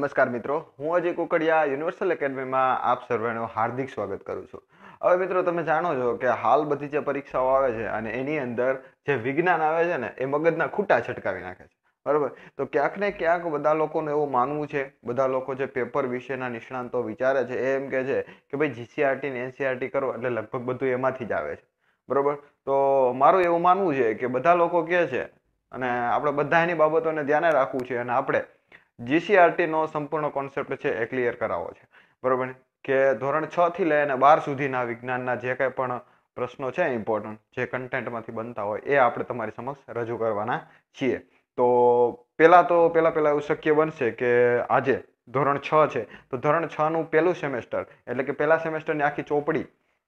નમસ્કાર મિત્રો હું અજય કુકડિયા યુનિવર્સલ એકેડમીમાં આપ સર્વેનું હાર્દિક સ્વાગત કરું છું હવે મિત્રો તમે જાણો છો કે હાલ બધી જે પરીક્ષાઓ આવે છે અને એની અંદર જે વિજ્ઞાન આવે છે ને એ મગજના ખૂટા છટકાવી નાખે છે બરાબર તો ક્યાંક ને ક્યાંક બધા લોકોનું એવું માનવું છે બધા લોકો જે પેપર વિશેના નિષ્ણાંતો વિચારે છે એ એમ કહે છે કે ભાઈ જીસીઆરટી ને એનસીઆરટી કરો એટલે લગભગ બધું એમાંથી જ આવે છે બરાબર તો મારું એવું માનવું છે કે બધા લોકો કહે છે અને આપણે બધા એની બાબતોને ધ્યાને રાખવું છે અને આપણે જીસીઆરટીનો સંપૂર્ણ કોન્સેપ્ટ છે એ ક્લિયર કરાવો છે બરોબર કે ધોરણ છ થી લઈને બાર સુધીના વિજ્ઞાનના જે કંઈ પણ પ્રશ્નો છે ઇમ્પોર્ટન્ટ જે કન્ટેન્ટમાંથી બનતા હોય એ આપણે તમારી સમક્ષ રજૂ કરવાના છીએ તો પહેલાં તો પહેલાં પહેલાં એવું શક્ય બનશે કે આજે ધોરણ છ છે તો ધોરણ છનું પહેલું સેમેસ્ટર એટલે કે પહેલા સેમેસ્ટરની આખી ચોપડી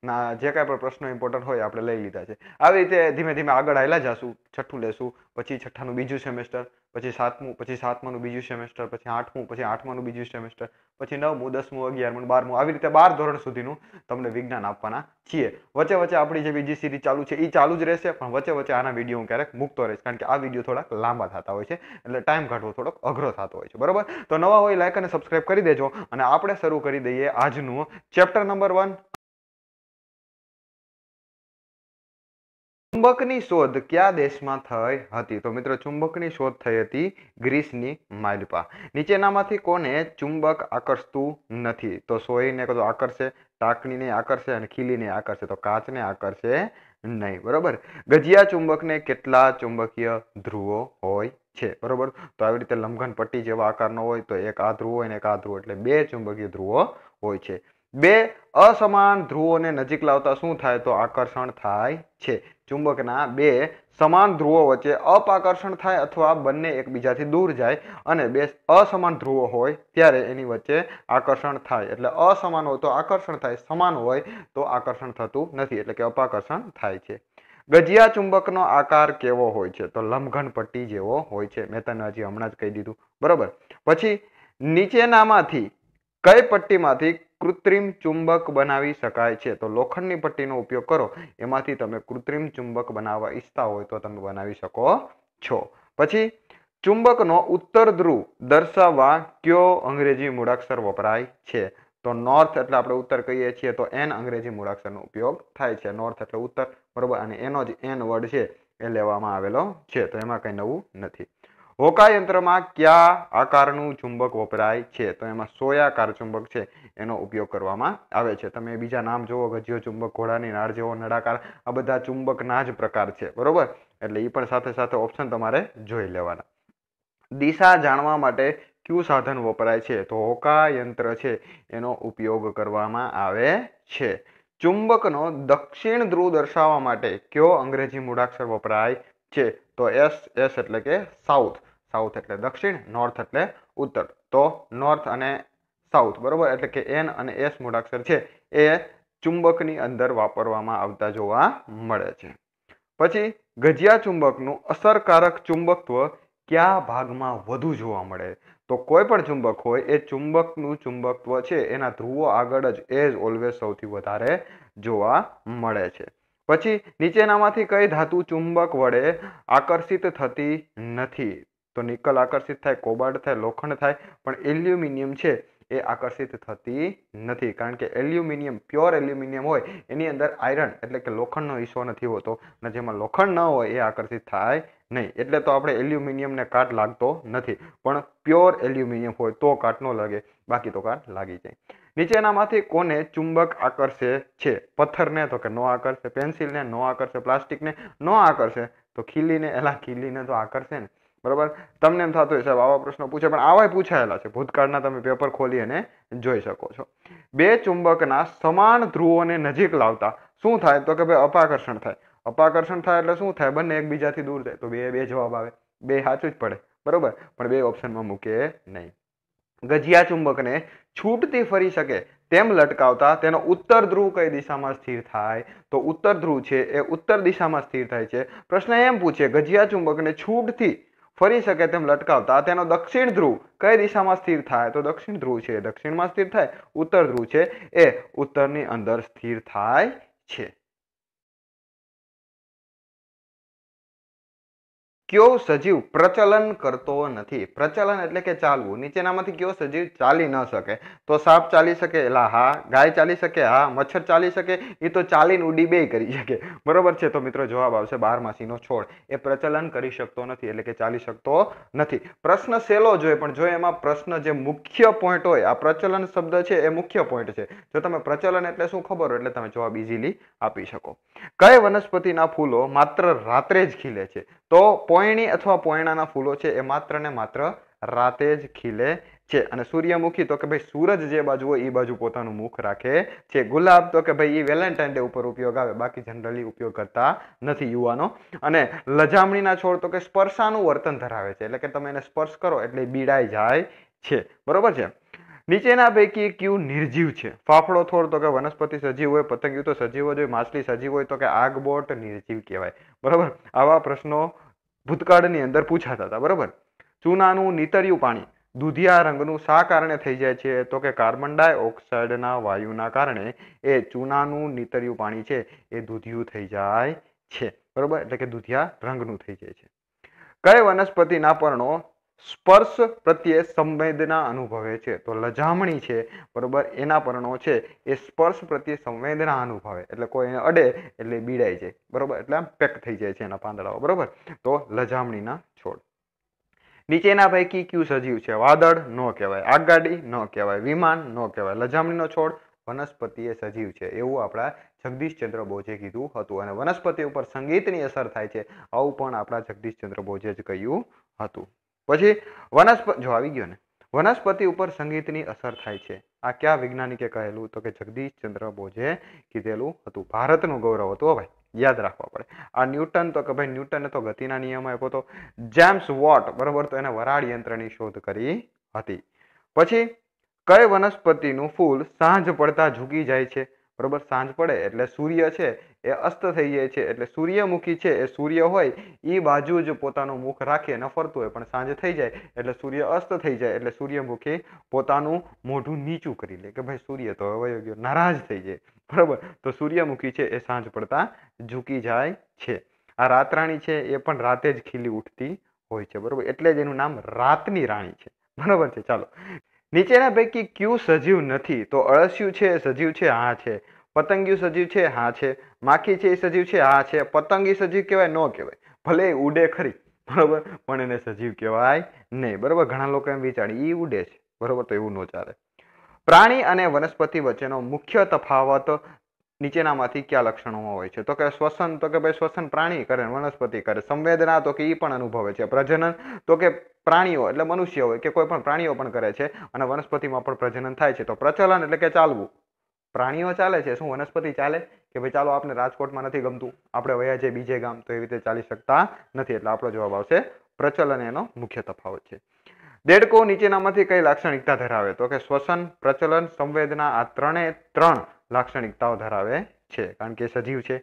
ના જે કાંઈ પણ પ્રશ્નો ઇમ્પોર્ટન્ટ હોય આપણે લઈ લીધા છે આવી રીતે ધીમે ધીમે આગળ આવેલા જશું છઠ્ઠું લેશું પછી છઠ્ઠાનું બીજું સેમેસ્ટર પછી સાતમું પછી સાતમાનું બીજું સેમેસ્ટર પછી આઠમું પછી આઠમાનું બીજું સેમેસ્ટર પછી નવમું દસમું અગિયારમું બારમું આવી રીતે બાર ધોરણ સુધીનું તમને વિજ્ઞાન આપવાના છીએ વચ્ચે વચ્ચે આપણી જે બીજી સિરીઝ ચાલુ છે એ ચાલુ જ રહેશે પણ વચ્ચે વચ્ચે આના વિડીયો હું ક્યારેક મૂકતો રહીશ કારણ કે આ વિડીયો થોડાક લાંબા થતા હોય છે એટલે ટાઈમ કાઢવો થોડોક અઘરો થતો હોય છે બરાબર તો નવા હોય લાઈક અને સબસ્ક્રાઇબ કરી દેજો અને આપણે શરૂ કરી દઈએ આજનું ચેપ્ટર નંબર વન ચુંબકની શોધ કયા દેશમાં થઈ હતી તો મિત્રો ચુંબકની શોધ થઈ હતી ગ્રીસની માલપા નીચેનામાંથી કોને ચુંબક આકર્ષતું નથી તો સોયને કદો આકર્ષે ટાંકણીને આકર્ષે અને ખીલીને આકર્ષે તો કાચને આકર્ષે નહીં બરોબર ગજિયા ચુંબકને કેટલા ચુંબકીય ધ્રુવો હોય છે બરોબર તો આવી રીતે લંબઘન પટ્ટી જેવા આકારનો હોય તો એક આ ધ્રુવ હોય અને એક આ ધ્રુવ એટલે બે ચુંબકીય ધ્રુવો હોય છે બે અસમાન ધ્રુવોને નજીક લાવતા શું થાય તો આકર્ષણ થાય છે ચુંબકના બે સમાન ધ્રુવો વચ્ચે અપાકર્ષણ થાય અથવા બંને એકબીજાથી દૂર જાય અને બે અસમાન ધ્રુવો હોય ત્યારે એની વચ્ચે આકર્ષણ થાય એટલે અસમાન હોય તો આકર્ષણ થાય સમાન હોય તો આકર્ષણ થતું નથી એટલે કે અપાકર્ષણ થાય છે ગજિયા ચુંબકનો આકાર કેવો હોય છે તો લંબઘન પટ્ટી જેવો હોય છે મેં તને હજી હમણાં જ કહી દીધું બરાબર પછી નીચેનામાંથી કઈ પટ્ટીમાંથી કૃત્રિમ ચુંબક બનાવી શકાય છે તો લોખંડની પટ્ટીનો ઉપયોગ કરો એમાંથી તમે કૃત્રિમ ચુંબક બનાવવા ઈચ્છતા હોય તો તમે બનાવી શકો છો પછી ચુંબકનો ઉત્તર ધ્રુવ દર્શાવવા કયો અંગ્રેજી મૂળાક્ષર વપરાય છે તો નોર્થ એટલે આપણે ઉત્તર કહીએ છીએ તો એન અંગ્રેજી મૂળાક્ષરનો ઉપયોગ થાય છે નોર્થ એટલે ઉત્તર બરોબર અને એનો જ એન વર્ડ છે એ લેવામાં આવેલો છે તો એમાં કંઈ નવું નથી હોકા યંત્રમાં કયા આકારનું ચુંબક વપરાય છે તો એમાં સોયાકાર ચુંબક છે એનો ઉપયોગ કરવામાં આવે છે તમે બીજા નામ જુઓ ગજિયો ચુંબક ઘોડાની નાળ જેવો નડાકાર આ બધા ચુંબકના જ પ્રકાર છે બરોબર એટલે એ પણ સાથે સાથે ઓપ્શન તમારે જોઈ લેવાના દિશા જાણવા માટે કયું સાધન વપરાય છે તો હોકા યંત્ર છે એનો ઉપયોગ કરવામાં આવે છે ચુંબકનો દક્ષિણ ધ્રુવ દર્શાવવા માટે કયો અંગ્રેજી મૂળાક્ષર વપરાય છે તો એસ એસ એટલે કે સાઉથ સાઉથ એટલે દક્ષિણ નોર્થ એટલે ઉત્તર તો નોર્થ અને સાઉથ બરાબર એટલે કે એન અને એસ મૂળાક્ષર છે એ ચુંબકની અંદર વાપરવામાં આવતા જોવા મળે છે પછી ગજિયા ચુંબકનું અસરકારક ચુંબકત્વ કયા ભાગમાં વધુ જોવા મળે તો કોઈ પણ ચુંબક હોય એ ચુંબકનું ચુંબકત્વ છે એના ધ્રુવો આગળ જ એ જ ઓલવેઝ સૌથી વધારે જોવા મળે છે પછી નીચેનામાંથી કઈ ધાતુ ચુંબક વડે આકર્ષિત થતી નથી તો નિકલ આકર્ષિત થાય કોબાલ્ટ થાય લોખંડ થાય પણ એલ્યુમિનિયમ છે એ આકર્ષિત થતી નથી કારણ કે એલ્યુમિનિયમ પ્યોર એલ્યુમિનિયમ હોય એની અંદર આયરન એટલે કે લોખંડનો હિસ્સો નથી હોતો અને જેમાં લોખંડ ન હોય એ આકર્ષિત થાય નહીં એટલે તો આપણે એલ્યુમિનિયમને કાટ લાગતો નથી પણ પ્યોર એલ્યુમિનિયમ હોય તો કાટ ન લાગે બાકી તો કાટ લાગી જાય નીચેનામાંથી કોને ચુંબક આકર્ષે છે પથ્થરને તો કે નો આકર્ષે પેન્સિલને નો આકર્ષે પ્લાસ્ટિકને નો આકર્ષે તો ખીલીને એલા ખીલીને તો આકર્ષે ને બરાબર તમને એમ થતું હોય સાહેબ આવા પ્રશ્નો પૂછે પણ આવા પૂછાયેલા છે ભૂતકાળના તમે પેપર ખોલી અને જોઈ શકો છો બે ચુંબકના સમાન ધ્રુવોને નજીક લાવતા શું થાય તો કે ભાઈ અપાકર્ષણ થાય અપાકર્ષણ થાય એટલે શું થાય બંને એકબીજાથી દૂર થાય તો બે બે જવાબ આવે બે સાચું જ પડે બરાબર પણ બે ઓપ્શનમાં મૂકે નહીં ગજિયા ચુંબકને છૂટથી ફરી શકે તેમ લટકાવતા તેનો ઉત્તર ધ્રુવ કઈ દિશામાં સ્થિર થાય તો ઉત્તર ધ્રુવ છે એ ઉત્તર દિશામાં સ્થિર થાય છે પ્રશ્ન એમ પૂછે ગજિયા ચુંબકને છૂટથી ફરી શકે તેમ લટકાવતા તેનો દક્ષિણ ધ્રુવ કઈ દિશામાં સ્થિર થાય તો દક્ષિણ ધ્રુવ છે દક્ષિણમાં સ્થિર થાય ઉત્તર ધ્રુવ છે એ ઉત્તરની અંદર સ્થિર થાય છે કયો સજીવ પ્રચલન કરતો નથી પ્રચલન એટલે કે ચાલવું નીચેનામાંથી કયો સજીવ ચાલી ન શકે તો સાપ ચાલી શકે એલા હા ગાય ચાલી શકે હા મચ્છર ચાલી શકે એ તો ચાલીને ઉડી બે કરી શકે બરોબર છે તો મિત્રો જવાબ આવશે બારમાસીનો છોડ એ પ્રચલન કરી શકતો નથી એટલે કે ચાલી શકતો નથી પ્રશ્ન સહેલો જોઈએ પણ જો એમાં પ્રશ્ન જે મુખ્ય પોઈન્ટ હોય આ પ્રચલન શબ્દ છે એ મુખ્ય પોઈન્ટ છે જો તમે પ્રચલન એટલે શું ખબર હોય એટલે તમે જવાબ ઇઝીલી આપી શકો કઈ વનસ્પતિના ફૂલો માત્ર રાત્રે જ ખીલે છે તો પોયણી અથવા પોયણાના ફૂલો છે એ માત્ર ને માત્ર રાતે જ ખીલે છે અને સૂર્યમુખી તો કે ભાઈ સૂરજ જે બાજુ હોય એ બાજુ પોતાનું મુખ રાખે છે ગુલાબ તો કે ભાઈ એ વેલેન્ટાઇન ડે ઉપર ઉપયોગ આવે બાકી જનરલી ઉપયોગ કરતા નથી યુવાનો અને લજામણીના છોડ તો કે સ્પર્શાનું વર્તન ધરાવે છે એટલે કે તમે એને સ્પર્શ કરો એટલે બીડાઈ જાય છે બરોબર છે નીચેના પૈકી કયું નિર્જીવ છે ફાફડો થોડ તો કે વનસ્પતિ સજીવ હોય પતંગિયું તો સજીવ હોય માછલી સજીવ હોય તો કે આગબોટ નિર્જીવ કહેવાય બરાબર આવા પ્રશ્નો ભૂતકાળની અંદર પૂછાતા હતા બરાબર ચૂનાનું નીતર્યું પાણી દૂધિયા રંગનું શા કારણે થઈ જાય છે તો કે કાર્બન ડાયોક્સાઇડના વાયુના કારણે એ ચૂનાનું નીતર્યું પાણી છે એ દૂધિયું થઈ જાય છે બરાબર એટલે કે દૂધિયા રંગનું થઈ જાય છે કઈ વનસ્પતિના પર્ણો સ્પર્શ પ્રત્યે સંવેદના અનુભવે છે તો લજામણી છે બરોબર એના પરણો છે એ સ્પર્શ પ્રત્યે સંવેદના અનુભવે એટલે કોઈ અડે એટલે બીડાઈ જાય બરોબર એટલે આમ પેક થઈ જાય છે એના પાંદડાઓ બરોબર તો લજામણીના છોડ નીચેના પૈકી ક્યુ સજીવ છે વાદળ ન કહેવાય આગગાડી ન કહેવાય વિમાન ન કહેવાય લજામણીનો છોડ વનસ્પતિએ સજીવ છે એવું આપણા જગદીશચંદ્ર બોઝે કીધું હતું અને વનસ્પતિ ઉપર સંગીતની અસર થાય છે આવું પણ આપણા જગદીશચંદ્ર બોઝે જ કહ્યું હતું પછી વનસ્પતિ જો આવી ગયો ને વનસ્પતિ ઉપર સંગીતની અસર થાય છે આ કયા વૈજ્ઞાનિકે કહેલું તો કે જગદીશચંદ્ર બોઝે કીધેલું હતું ભારતનું ગૌરવ હતું ભાઈ યાદ રાખવા પડે આ ન્યૂટન તો કે ભાઈ ન્યૂટને તો ગતિના નિયમ આપ્યો તો જેમ્સ વોટ બરોબર તો એને વરાળ યંત્રની શોધ કરી હતી પછી કઈ વનસ્પતિનું ફૂલ સાંજ પડતા ઝૂકી જાય છે બરોબર સાંજ પડે એટલે સૂર્ય છે એ અસ્ત થઈ જાય છે એટલે સૂર્યમુખી છે એ સૂર્ય હોય એ બાજુ જ પોતાનું મુખ રાખે ન ફરતું હોય પણ સાંજ થઈ જાય એટલે સૂર્ય અસ્ત થઈ જાય એટલે સૂર્યમુખી પોતાનું મોઢું નીચું કરી લે કે ભાઈ સૂર્ય તો હવે ગયો નારાજ થઈ જાય બરાબર તો સૂર્યમુખી છે એ સાંજ પડતા ઝૂકી જાય છે આ રાતરાણી છે એ પણ રાતે જ ખીલી ઉઠતી હોય છે બરાબર એટલે જ એનું નામ રાતની રાણી છે બરાબર છે ચાલો નીચેના પૈકી ક્યુ સજીવ નથી તો અળસિયું છે સજીવ છે હા છે પતંગિયું સજીવ છે હા છે માખી છે એ સજીવ છે હા છે પતંગી સજીવ કહેવાય ન કહેવાય ભલે ઉડે ખરી બરોબર પણ એને સજીવ કહેવાય નહીં બરોબર ઘણા લોકો એમ વિચારે એ ઉડે છે બરોબર તો એવું ન ચાલે પ્રાણી અને વનસ્પતિ વચ્ચેનો મુખ્ય તફાવત નીચેનામાંથી કયા લક્ષણોમાં હોય છે તો કે શ્વસન તો કે ભાઈ શ્વસન પ્રાણી કરે વનસ્પતિ કરે સંવેદના તો કે એ પણ અનુભવે છે પ્રજનન તો કે પ્રાણીઓ એટલે મનુષ્ય હોય કે કોઈ પણ પ્રાણીઓ પણ કરે છે અને વનસ્પતિમાં પણ પ્રજનન થાય છે તો પ્રચલન એટલે કે ચાલવું પ્રાણીઓ ચાલે છે શું વનસ્પતિ ચાલે કે ભાઈ ચાલો આપણે રાજકોટમાં નથી ગમતું આપણે વયા છે બીજે ગામ તો એવી રીતે ચાલી શકતા નથી એટલે આપણો જવાબ આવશે પ્રચલન એનો મુખ્ય તફાવત છે દેડકો નીચેનામાંથી કઈ લાક્ષણિકતા ધરાવે તો કે શ્વસન પ્રચલન સંવેદના આ ત્રણે ત્રણ લાક્ષણિકતાઓ ધરાવે છે કારણ કે સજીવ છે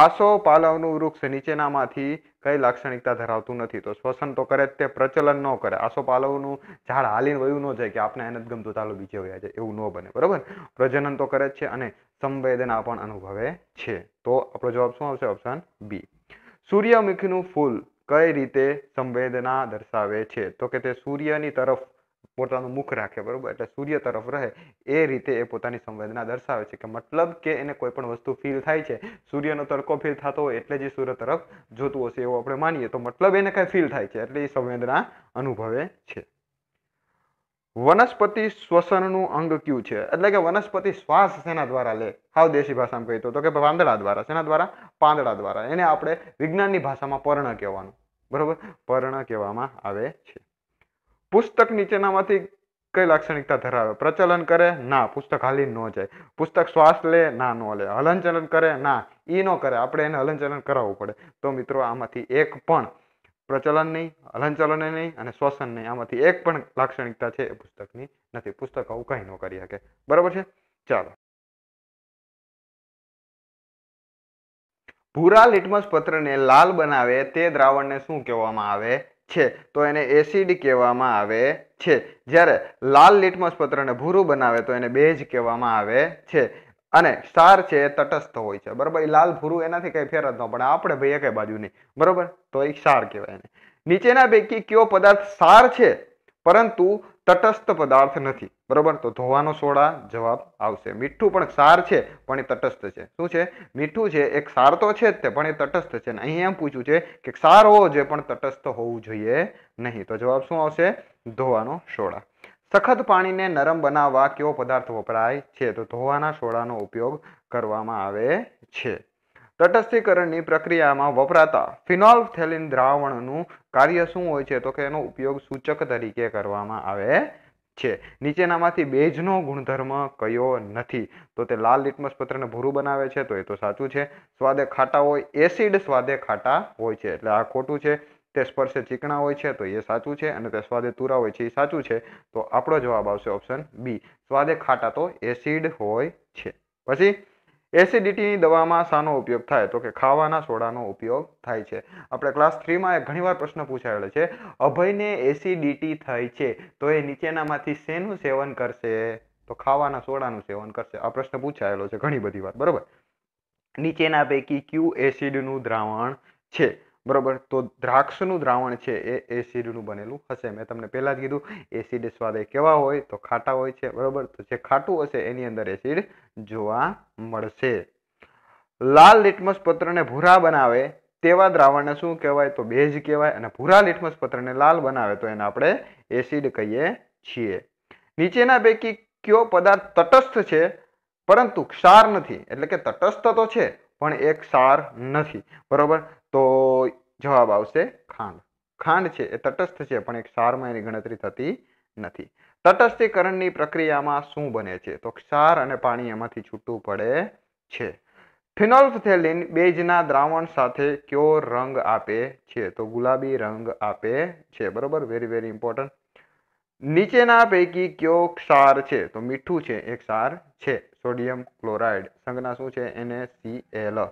આસો પાલવનું વૃક્ષ નીચેનામાંથી કઈ લાક્ષણિકતા ધરાવતું નથી તો શ્વસન તો કરે તે પ્રચલન ન કરે આસો પાલવનું ઝાડ હાલીને વયું ન જાય કે આપણે એને જ ગમતું ચાલો બીજે વયા જાય એવું ન બને બરાબર પ્રજનન તો કરે જ છે અને સંવેદના પણ અનુભવે છે તો આપણો જવાબ શું આવશે ઓપ્શન બી સૂર્યમુખીનું ફૂલ કઈ રીતે સંવેદના દર્શાવે છે તો કે તે સૂર્યની તરફ પોતાનું મુખ રાખે બરાબર એટલે સૂર્ય તરફ રહે એ રીતે એ પોતાની સંવેદના દર્શાવે છે કે મતલબ કે એને કોઈ પણ વસ્તુ ફીલ થાય છે સૂર્યનો તડકો ફીલ થતો હોય એટલે જે સૂર્ય તરફ જોતું હશે એવું આપણે માનીએ તો મતલબ એને કાંઈ ફીલ થાય છે એટલે એ સંવેદના અનુભવે છે વનસ્પતિ શ્વસનનું અંગ કયું છે એટલે કે વનસ્પતિ શ્વાસ શેના દ્વારા લે હાવ દેશી ભાષામાં કહીએ તો કે પાંદડા દ્વારા શેના દ્વારા પાંદડા દ્વારા એને આપણે વિજ્ઞાનની ભાષામાં પર્ણ કહેવાનું બરાબર પર્ણ કહેવામાં આવે છે પુસ્તક નીચેનામાંથી કઈ લાક્ષણિકતા ધરાવે પ્રચલન કરે ના પુસ્તક હાલી ન જાય પુસ્તક શ્વાસ લે ના ન લે હલનચલન કરે ના એ ન કરે આપણે એને હલનચલન કરાવવું પડે તો મિત્રો આમાંથી એક પણ પ્રચલન નહીં હલનચલન નહીં અને શ્વસન નહીં આમાંથી એક પણ લાક્ષણિકતા છે એ પુસ્તકની નથી પુસ્તક આવું કંઈ ન કરી શકે બરાબર છે ચાલો ભૂરા લિટમસ પત્રને લાલ બનાવે તે દ્રાવણને શું કહેવામાં આવે છે તો એને એસિડ કહેવામાં આવે છે જ્યારે લાલ લિટમસ પત્રને ભૂરું બનાવે તો એને બેજ કહેવામાં આવે છે અને સ્ટાર છે એ તટસ્થ હોય છે બરાબર એ લાલ ભૂરું એનાથી કંઈ ફેર જ ન પણ આપણે ભાઈ એકે બાજુ નહીં બરાબર તો એ સાર કહેવાય એને નીચેના પૈકી કયો પદાર્થ સાર છે પરંતુ તટસ્થ પદાર્થ નથી બરોબર તો ધોવાનો સોડા જવાબ આવશે મીઠું પણ સાર છે પણ એ તટસ્થ છે શું છે મીઠું છે એક સાર તો છે જ તે પણ એ તટસ્થ છે અને અહીં એમ પૂછ્યું છે કે સાર હોવો જોઈએ પણ તટસ્થ હોવું જોઈએ નહીં તો જવાબ શું આવશે ધોવાનો સોડા સખત પાણીને નરમ બનાવવા કેવો પદાર્થ વપરાય છે તો ધોવાના સોડાનો ઉપયોગ કરવામાં આવે છે તટસ્થીકરણની પ્રક્રિયામાં વપરાતા ફિનોલ થેલિન દ્રાવણનું કાર્ય શું હોય છે તો કે એનો ઉપયોગ સૂચક તરીકે કરવામાં આવે છે નીચેનામાંથી બેજનો ગુણધર્મ કયો નથી તો તે લાલ લિટમસ પત્રને ભૂરું બનાવે છે તો એ તો સાચું છે સ્વાદે ખાટા હોય એસિડ સ્વાદે ખાટા હોય છે એટલે આ ખોટું છે તે સ્પર્શે ચીકણા હોય છે તો એ સાચું છે અને તે સ્વાદે તુરા હોય છે એ સાચું છે તો આપણો જવાબ આવશે ઓપ્શન બી સ્વાદે ખાટા તો એસિડ હોય છે પછી એસિડિટીની દવામાં શાનો ઉપયોગ થાય તો કે ખાવાના સોડાનો ઉપયોગ થાય છે આપણે ક્લાસ થ્રીમાં એક ઘણીવાર પ્રશ્ન પૂછાયેલો છે અભયને એસિડિટી થાય છે તો એ નીચેનામાંથી શેનું સેવન કરશે તો ખાવાના સોડાનું સેવન કરશે આ પ્રશ્ન પૂછાયેલો છે ઘણી બધી વાર બરાબર નીચેના પૈકી ક્યુ એસિડનું દ્રાવણ છે બરાબર તો દ્રાક્ષનું દ્રાવણ છે એ એસિડનું બનેલું હશે મેં તમને પહેલાં જ કીધું એસિડ સ્વાદ એ કેવા હોય તો ખાટા હોય છે બરાબર તો જે ખાટું હશે એની અંદર એસિડ જોવા મળશે લાલ લીટમસ પત્રને ભૂરા બનાવે તેવા દ્રાવણને શું કહેવાય તો બેઝ કહેવાય અને ભૂરા લિટમસ પત્રને લાલ બનાવે તો એને આપણે એસિડ કહીએ છીએ નીચેના પૈકી કયો પદાર્થ તટસ્થ છે પરંતુ ક્ષાર નથી એટલે કે તટસ્થ તો છે પણ એ ક્ષાર નથી બરાબર તો જવાબ આવશે ખાંડ ખાંડ છે એ તટસ્થ છે પણ એક સારમાં એની ગણતરી થતી નથી તટસ્થીકરણની પ્રક્રિયામાં શું બને છે તો ક્ષાર અને પાણી એમાંથી છૂટું પડે છે ફિનોલ્ફથેલિન બેજના દ્રાવણ સાથે કયો રંગ આપે છે તો ગુલાબી રંગ આપે છે બરોબર વેરી વેરી ઇમ્પોર્ટન્ટ નીચેના પૈકી કયો ક્ષાર છે તો મીઠું છે એ ક્ષાર છે સોડિયમ ક્લોરાઇડ સંજ્ઞા શું છે એને સી એલ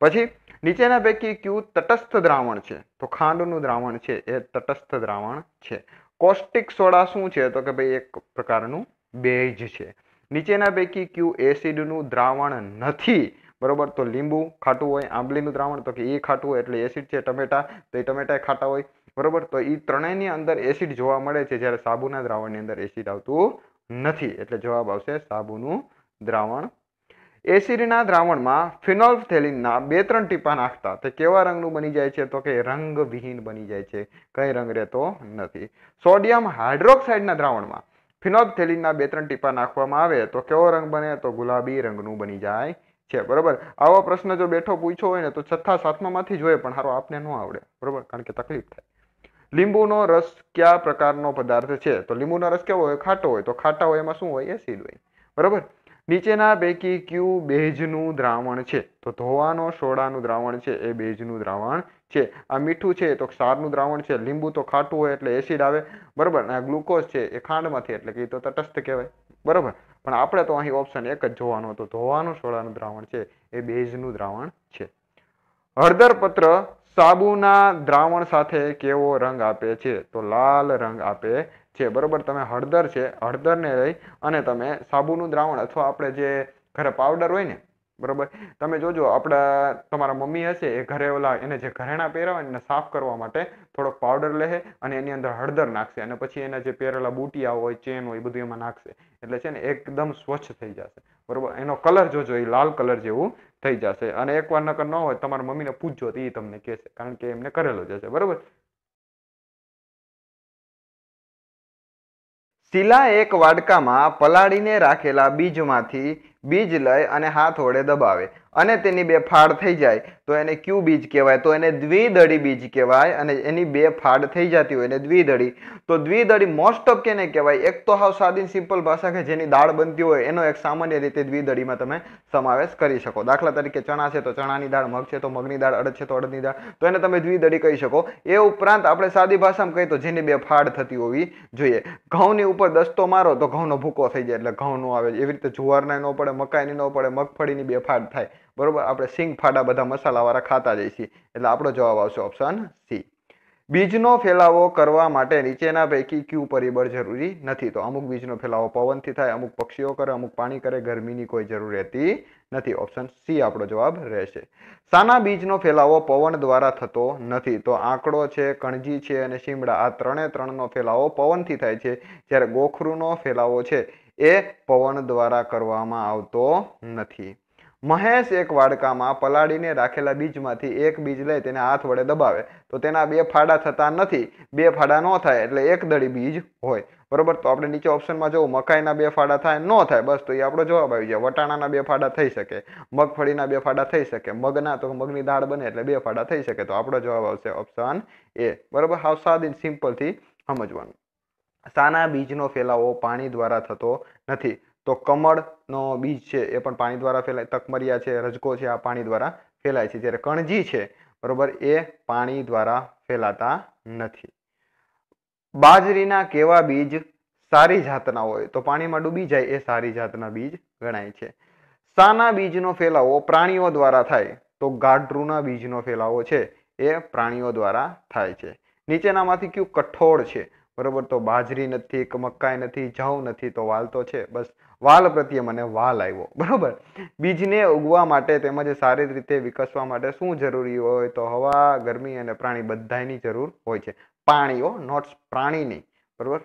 પછી નીચેના પૈકી ક્યુ તટસ્થ દ્રાવણ છે તો ખાંડનું દ્રાવણ છે એ તટસ્થ દ્રાવણ છે કોસ્ટિક સોડા શું છે તો કે ભાઈ એક પ્રકારનું બેજ છે નીચેના પૈકી ક્યુ એસિડનું દ્રાવણ નથી બરોબર તો લીંબુ ખાટું હોય આંબલીનું દ્રાવણ તો કે એ ખાટું હોય એટલે એસિડ છે ટમેટા તો એ ટમેટા ખાટા હોય બરોબર તો એ ત્રણેયની અંદર એસિડ જોવા મળે છે જ્યારે સાબુના દ્રાવણની અંદર એસિડ આવતું નથી એટલે જવાબ આવશે સાબુનું દ્રાવણ એસિડના દ્રાવણમાં ફિનોલ્ફથેલિનના બે ત્રણ ટીપા નાખતા તે કેવા રંગનું બની જાય છે તો કે રંગવિહીન બની જાય છે કંઈ રંગ રહેતો નથી સોડિયમ હાઇડ્રોક્સાઇડના દ્રાવણમાં ફિનોલ્ફથેલિનના બે ત્રણ ટીપા નાખવામાં આવે તો કેવો રંગ બને તો ગુલાબી રંગનું બની જાય છે બરાબર આવો પ્રશ્ન જો બેઠો પૂછ્યો હોય ને તો છઠ્ઠા સાતમામાંથી જોઈએ પણ હારો આપને ન આવડે બરાબર કારણ કે તકલીફ થાય લીંબુનો રસ કયા પ્રકારનો પદાર્થ છે તો લીંબુનો રસ કેવો હોય ખાટો હોય તો ખાટા હોય એમાં શું હોય એસિડ હોય બરાબર નીચેના પૈકી કયું બેજનું દ્રાવણ છે તો ધોવાનો સોડાનું દ્રાવણ છે એ બેજનું દ્રાવણ છે આ મીઠું છે તો ક્ષારનું દ્રાવણ છે લીંબુ તો ખાટું હોય એટલે એસિડ આવે બરાબર આ ગ્લુકોઝ છે એ ખાંડમાંથી એટલે કે તો તટસ્થ કહેવાય બરાબર પણ આપણે તો અહીં ઓપ્શન એક જ જોવાનો હતો ધોવાનું સોડાનું દ્રાવણ છે એ બેજનું દ્રાવણ છે હળદર પત્ર સાબુના દ્રાવણ સાથે કેવો રંગ આપે છે તો લાલ રંગ આપે છે બરાબર તમે હળદર છે હળદરને લઈ અને તમે સાબુનું દ્રાવણ અથવા આપણે જે ઘરે પાવડર હોય ને બરાબર તમે જોજો આપણા તમારા મમ્મી હશે એ ઘરે ઓલા એને જે ઘરેણા પહેરા હોય એને સાફ કરવા માટે થોડોક પાવડર લેશે અને એની અંદર હળદર નાખશે અને પછી એના જે પહેરેલા બુટિયા હોય ચેન હોય બધું એમાં નાખશે એટલે છે ને એકદમ સ્વચ્છ થઈ જશે બરાબર એનો કલર જોજો એ લાલ કલર જેવું થઈ જશે અને એકવાર નકર ન હોય તમારા મમ્મીને પૂછજો તો એ તમને કહેશે કારણ કે એમને કરેલો જ હશે બરાબર શીલા એક વાડકામાં પલાળીને રાખેલા બીજમાંથી બીજ લઈ અને હાથ વડે દબાવે અને તેની બે ફાળ થઈ જાય તો એને ક્યુ બીજ કહેવાય તો એને દ્વિદળી બીજ કહેવાય અને એની બે ફાળ થઈ જતી હોય એને દ્વિદળી તો દ્વિદળી મોસ્ટ ઓફ કેને કહેવાય એક તો હાવ સાદી સિમ્પલ ભાષા કે જેની દાળ બનતી હોય એનો એક સામાન્ય રીતે દ્વિદળીમાં તમે સમાવેશ કરી શકો દાખલા તરીકે ચણા છે તો ચણાની દાળ મગ છે તો મગની દાળ અડદ છે તો અડદની દાળ તો એને તમે દ્વિદળી કહી શકો એ ઉપરાંત આપણે સાદી ભાષામાં કહીએ તો જેની બે ફાળ થતી હોવી જોઈએ ઘઉંની ઉપર દસ્તો મારો તો ઘઉંનો ભૂકો થઈ જાય એટલે ઘઉં નો આવે એવી રીતે જુવારના ન પડે મકાઈની ન પડે મગફળીની બે ફાળ થાય બરાબર આપણે સિંગ ફાડા બધા મસાલાવાળા ખાતા જઈએ છીએ એટલે આપણો જવાબ આવશે ઓપ્શન સી બીજનો ફેલાવો કરવા માટે નીચેના પૈકી કયું પરિબળ જરૂરી નથી તો અમુક બીજનો ફેલાવો પવનથી થાય અમુક પક્ષીઓ કરે અમુક પાણી કરે ગરમીની કોઈ જરૂર રહેતી નથી ઓપ્શન સી આપણો જવાબ રહેશે સાના બીજનો ફેલાવો પવન દ્વારા થતો નથી તો આંકડો છે કણજી છે અને શીમડા આ ત્રણે ત્રણનો ફેલાવો પવનથી થાય છે જ્યારે ગોખરુનો ફેલાવો છે એ પવન દ્વારા કરવામાં આવતો નથી મહેશ એક વાડકામાં પલાળીને રાખેલા બીજમાંથી એક બીજ લઈ તેને હાથ વડે દબાવે તો તેના બે ફાડા થતા નથી બે ફાડા ન થાય એટલે એક દળી બીજ હોય બરોબર તો આપણે નીચે ઓપ્શનમાં જોવું મકાઈના બે ફાડા થાય ન થાય બસ તો એ આપણો જવાબ આવી જાય વટાણાના બે ફાડા થઈ શકે મગફળીના બે ફાડા થઈ શકે મગના તો મગની દાળ બને એટલે બે ફાડા થઈ શકે તો આપણો જવાબ આવશે ઓપ્શન એ બરોબર હાવ સાદી સિમ્પલથી સમજવાનું સાના બીજનો ફેલાવો પાણી દ્વારા થતો નથી તો કમળનો બીજ છે એ પણ પાણી દ્વારા ફેલાય તકમરિયા છે રજકો છે આ પાણી દ્વારા ફેલાય છે જ્યારે કણજી છે બરોબર એ પાણી દ્વારા ફેલાતા નથી બાજરીના કેવા બીજ સારી જાતના હોય તો પાણીમાં ડૂબી જાય એ સારી જાતના બીજ ગણાય છે સાના બીજનો ફેલાવો પ્રાણીઓ દ્વારા થાય તો ગાઢરૂના બીજનો ફેલાવો છે એ પ્રાણીઓ દ્વારા થાય છે નીચેનામાંથી કયું કઠોળ છે બરોબર તો બાજરી નથી મકાઈ નથી જવ નથી તો વાલતો છે બસ વાલ પ્રત્યે મને વાલ આવ્યો બરાબર બીજને ઉગવા માટે તેમજ સારી રીતે વિકસવા માટે શું જરૂરી હોય તો હવા ગરમી અને પ્રાણી બધાની જરૂર હોય છે પાણીઓ નોટ્સ પ્રાણીની બરાબર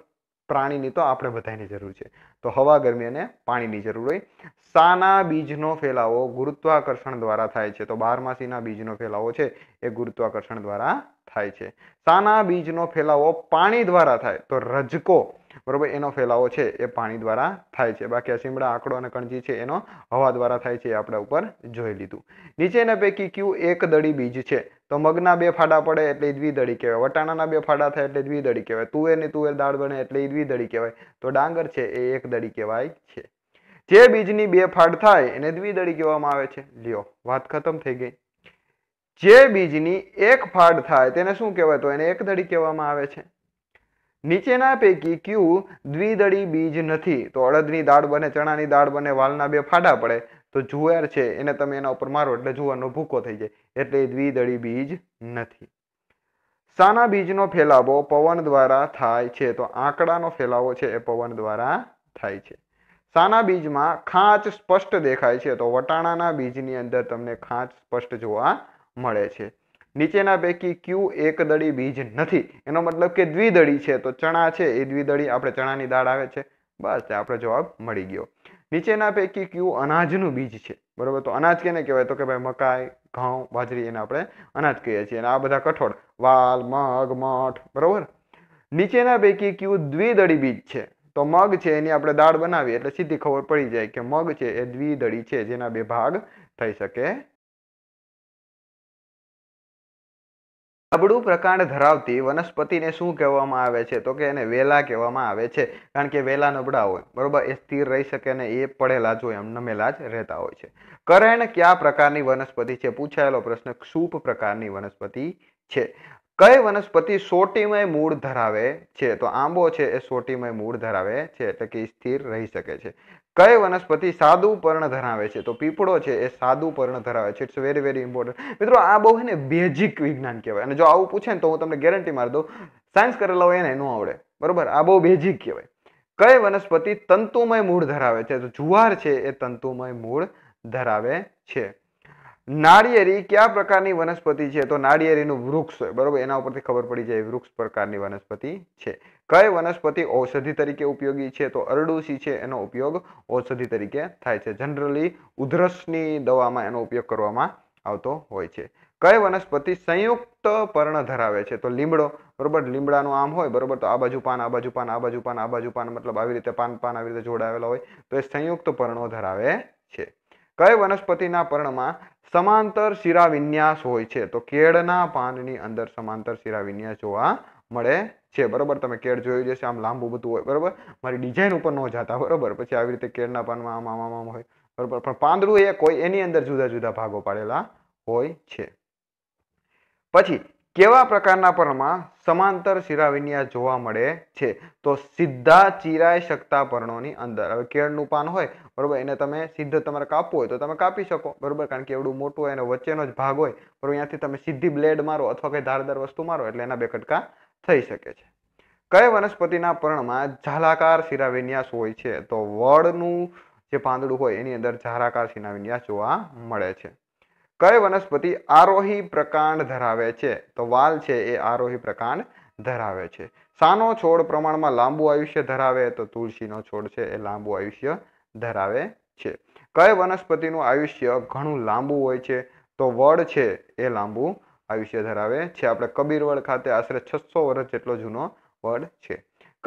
પ્રાણીની તો આપણે બધાની જરૂર છે તો હવા ગરમી અને પાણીની જરૂર હોય સાના બીજનો ફેલાવો ગુરુત્વાકર્ષણ દ્વારા થાય છે તો બારમાસીના બીજનો ફેલાવો છે એ ગુરુત્વાકર્ષણ દ્વારા થાય છે સાના બીજનો ફેલાવો પાણી દ્વારા થાય તો રજકો બરોબર એનો ફેલાવો છે એ પાણી દ્વારા થાય છે બાકી આ શિમળા આંકડો અને કણજી છે એનો હવા દ્વારા થાય છે એ આપણે ઉપર જોઈ લીધું નીચેના પૈકી ક્યુ એક દળી બીજ છે તો મગના બે ફાડા પડે એટલે દ્વિદળી કહેવાય વટાણાના બે ફાડા થાય એટલે દ્વિદળી કહેવાય તુવેરની તુવેર દાળ બને એટલે દ્વિદળી કહેવાય તો ડાંગર છે એ એક દળી કહેવાય છે જે બીજની બે ફાડ થાય એને દ્વિદળી કહેવામાં આવે છે લ્યો વાત ખતમ થઈ ગઈ જે બીજની એક ફાડ થાય તેને શું કહેવાય તો એને એક દળી કહેવામાં આવે છે નીચેના પૈકી ક્યુ દ્વિદળી બીજ નથી તો અડદની દાળ બને ચણાની દાળ બને વાલના બે ફાડા પડે તો જુવાર છે એને તમે એના ઉપર મારો એટલે જુવારનો ભૂકો થઈ જાય એટલે દ્વિદળી બીજ નથી સાના બીજનો ફેલાવો પવન દ્વારા થાય છે તો આંકડાનો ફેલાવો છે એ પવન દ્વારા થાય છે સાના બીજમાં ખાંચ સ્પષ્ટ દેખાય છે તો વટાણાના બીજની અંદર તમને ખાંચ સ્પષ્ટ જોવા મળે છે નીચેના પૈકી ક્યુ એકદળી બીજ નથી એનો મતલબ કે દ્વિદળી છે તો ચણા છે એ દ્વિદળી આપણે ચણાની દાળ આવે છે બસ તે આપણો જવાબ મળી ગયો નીચેના પૈકી ક્યુ અનાજનું બીજ છે બરોબર તો અનાજ કેને કહેવાય તો કે ભાઈ મકાઈ ઘઉં બાજરી એને આપણે અનાજ કહીએ છીએ અને આ બધા કઠોળ વાલ મગ મઠ બરોબર નીચેના પૈકી ક્યુ દ્વિદળી બીજ છે તો મગ છે એની આપણે દાળ બનાવીએ એટલે સીધી ખબર પડી જાય કે મગ છે એ દ્વિદળી છે જેના બે ભાગ થઈ શકે નબળું પ્રકાંડ ધરાવતી વનસ્પતિને શું કહેવામાં આવે છે તો કે એને વેલા કહેવામાં આવે છે કારણ કે વેલા નબળા હોય બરોબર એ સ્થિર રહી શકે ને એ પડેલા જ હોય એમ નમેલા જ રહેતા હોય છે કરણ કયા પ્રકારની વનસ્પતિ છે પૂછાયેલો પ્રશ્ન ક્ષુપ પ્રકારની વનસ્પતિ છે કઈ વનસ્પતિ સોટીમય મૂળ ધરાવે છે તો આંબો છે એ સોટીમય મૂળ ધરાવે છે એટલે કે સ્થિર રહી શકે છે કઈ વનસ્પતિ સાદું પર્ણ ધરાવે છે તો પીપળો છે એ સાદું પર્ણ ધરાવે છે ઇટ્સ વેરી વેરી ઇમ્પોર્ટન્ટ મિત્રો આ બહુ છે ને બેઝિક વિજ્ઞાન કહેવાય અને જો આવું પૂછે ને તો હું તમને ગેરંટી મારી દઉં સાયન્સ કરેલા હોય એને ન આવડે બરોબર આ બહુ બેઝિક કહેવાય કઈ વનસ્પતિ તંતુમય મૂળ ધરાવે છે તો જુવાર છે એ તંતુમય મૂળ ધરાવે છે નાળિયેરી કયા પ્રકારની વનસ્પતિ છે તો નાળિયેરીનું વૃક્ષ હોય બરોબર એના ઉપરથી ખબર પડી જાય વૃક્ષ પ્રકારની વનસ્પતિ છે કઈ વનસ્પતિ ઔષધિ તરીકે ઉપયોગી છે તો અરડુસી છે એનો ઉપયોગ ઔષધિ તરીકે થાય છે જનરલી ઉધરસની દવામાં એનો ઉપયોગ કરવામાં આવતો હોય છે કઈ વનસ્પતિ સંયુક્ત પર્ણ ધરાવે છે તો લીમડો બરોબર લીમડાનું આમ હોય બરોબર તો આ બાજુ પાન આ બાજુ પાન આ બાજુ પાન આ બાજુ પાન મતલબ આવી રીતે પાન પાન આવી રીતે જોડાયેલા હોય તો એ સંયુક્ત પર્ણો ધરાવે છે કઈ વનસ્પતિના પર્ણમાં સમાંતર શિરા વિન્યાસ હોય છે તો કેળના પાનની અંદર સમાંતર શિરા વિન્યાસ જોવા મળે છે બરાબર તમે કેળ જોયું જશે આમ લાંબુ બધું હોય બરાબર મારી ડિઝાઇન ઉપર ન જતા બરાબર પછી આવી રીતે કેળના પાનમાં આમ આમ આમ હોય બરાબર પણ પાંદડું એ કોઈ એની અંદર જુદા જુદા ભાગો પાડેલા હોય છે પછી કેવા પ્રકારના પર્ણમાં સમાંતર શિરાવિન્યાસ જોવા મળે છે તો સીધા ચીરાઈ શકતા પર્ણોની અંદર હવે કેળનું પાન હોય બરોબર એને તમે સીધો તમારે કાપવું હોય તો તમે કાપી શકો બરાબર કારણ કે એવડું મોટું હોય એનો વચ્ચેનો જ ભાગ હોય બરાબર અહીંયાથી તમે સીધી બ્લેડ મારો અથવા કંઈ ધારદાર વસ્તુ મારો એટલે એના બે કટકા થઈ શકે છે કઈ વનસ્પતિના પર્ણમાં ઝાલાકાર શિરાવિન્યાસ હોય છે તો વડનું જે પાંદડું હોય એની અંદર ઝાલાકાર શિરાવિન્યાસ જોવા મળે છે કઈ વનસ્પતિ આરોહી પ્રકાંડ ધરાવે છે તો વાલ છે એ આરોહી પ્રકાંડ ધરાવે છે સાનો છોડ પ્રમાણમાં લાંબુ આયુષ્ય ધરાવે તો તુલસીનો છોડ છે એ લાંબુ આયુષ્ય ધરાવે છે કઈ વનસ્પતિનું આયુષ્ય ઘણું લાંબુ હોય છે તો વડ છે એ લાંબુ આયુષ્ય ધરાવે છે આપણે કબીરવડ ખાતે આશરે છસો વર્ષ જેટલો જૂનો વડ છે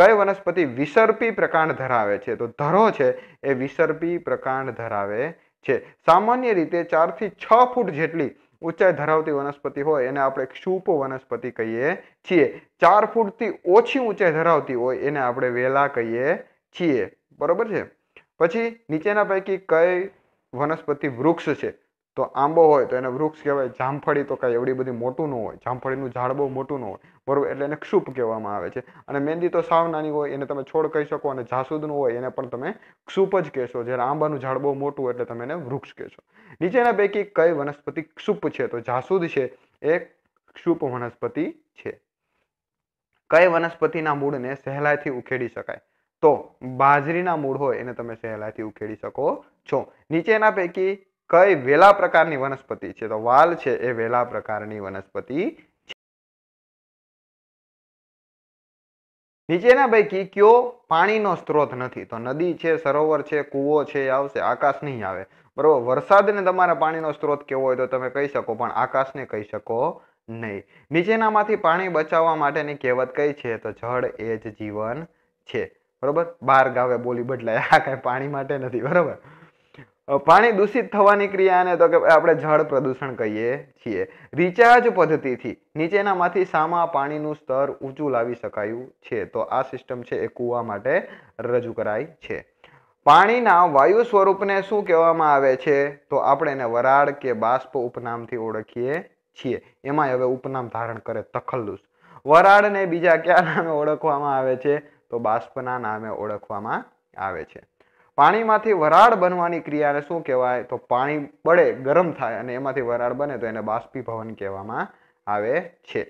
કઈ વનસ્પતિ વિસર્પી પ્રકાંડ ધરાવે છે તો ધરો છે એ વિસર્પી પ્રકાંડ ધરાવે છે સામાન્ય રીતે ચારથી છ ફૂટ જેટલી ઊંચાઈ ધરાવતી વનસ્પતિ હોય એને આપણે ક્ષુપ વનસ્પતિ કહીએ છીએ ચાર ફૂટથી ઓછી ઊંચાઈ ધરાવતી હોય એને આપણે વેલા કહીએ છીએ બરોબર છે પછી નીચેના પૈકી કઈ વનસ્પતિ વૃક્ષ છે તો આંબો હોય તો એને વૃક્ષ કહેવાય જામફળી તો કાંઈ એવડી બધી મોટું ન હોય જામફળીનું ઝાડ બહુ મોટું ન હોય બરોબર એટલે એને ક્ષુપ કહેવામાં આવે છે અને મહેંદી તો સાવ નાની હોય એને તમે છોડ કહી શકો અને જાસૂદનું હોય એને પણ તમે ક્ષુપ જ કહેશો જ્યારે આંબાનું ઝાડ બહુ મોટું એટલે તમે એને વૃક્ષ કહેશો નીચેના પૈકી કઈ વનસ્પતિ ક્ષુપ છે તો જાસૂદ છે એ ક્ષુપ વનસ્પતિ છે કઈ વનસ્પતિના મૂળને સહેલાઈથી ઉખેડી શકાય તો બાજરીના મૂળ હોય એને તમે સહેલાઈથી ઉખેડી શકો છો નીચેના પૈકી કઈ વેલા પ્રકારની વનસ્પતિ છે તો વાલ છે એ વેલા પ્રકારની વનસ્પતિ નીચેના પૈકી કયો પાણીનો સ્ત્રોત નથી તો નદી છે સરોવર છે કૂવો છે એ આવશે આકાશ નહીં આવે બરોબર વરસાદને તમારા પાણીનો સ્ત્રોત કેવો હોય તો તમે કહી શકો પણ આકાશને કહી શકો નહીં નીચેનામાંથી પાણી બચાવવા માટેની કહેવત કઈ છે તો જળ એ જ જીવન છે બરોબર બાર ગાવે બોલી બદલાય આ કાંઈ પાણી માટે નથી બરોબર પાણી દૂષિત થવાની ક્રિયાને તો કે આપણે જળ પ્રદૂષણ કહીએ છીએ રિચાર્જ પદ્ધતિથી નીચેનામાંથી સામા પાણીનું સ્તર ઊંચું લાવી શકાયું છે તો આ સિસ્ટમ છે એ કૂવા માટે રજૂ કરાય છે પાણીના વાયુ સ્વરૂપને શું કહેવામાં આવે છે તો આપણે એને વરાળ કે બાષ્પ ઉપનામથી ઓળખીએ છીએ એમાં હવે ઉપનામ ધારણ કરે તખલ્લુસ વરાળને બીજા કયા નામે ઓળખવામાં આવે છે તો બાષ્પના નામે ઓળખવામાં આવે છે પાણીમાંથી વરાળ બનવાની ક્રિયાને શું કહેવાય તો પાણી બળે ગરમ થાય અને એમાંથી વરાળ બને તો એને બાષ્પીભવન કહેવામાં આવે છે